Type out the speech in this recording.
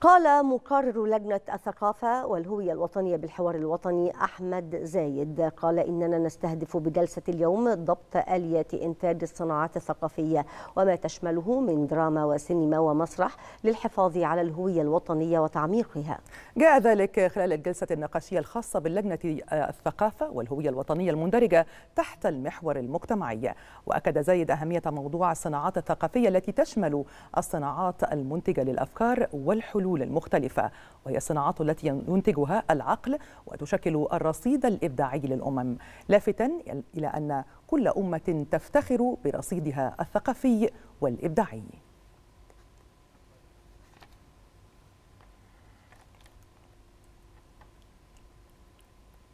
قال مقرر لجنة الثقافة والهوية الوطنية بالحوار الوطني أحمد زايد قال إننا نستهدف بجلسة اليوم ضبط آليات إنتاج الصناعات الثقافية وما تشمله من دراما وسينما ومسرح للحفاظ على الهوية الوطنية وتعميقها جاء ذلك خلال الجلسة النقاشية الخاصة باللجنة آه، الثقافة والهوية الوطنية المندرجة تحت المحور المجتمعي وأكد زايد أهمية موضوع الصناعات الثقافية التي تشمل الصناعات المنتجة للأفكار والحلول الحلول المختلفة وهي الصناعات التي ينتجها العقل وتشكل الرصيد الإبداعي للأمم لافتا إلى أن كل أمة تفتخر برصيدها الثقافي والإبداعي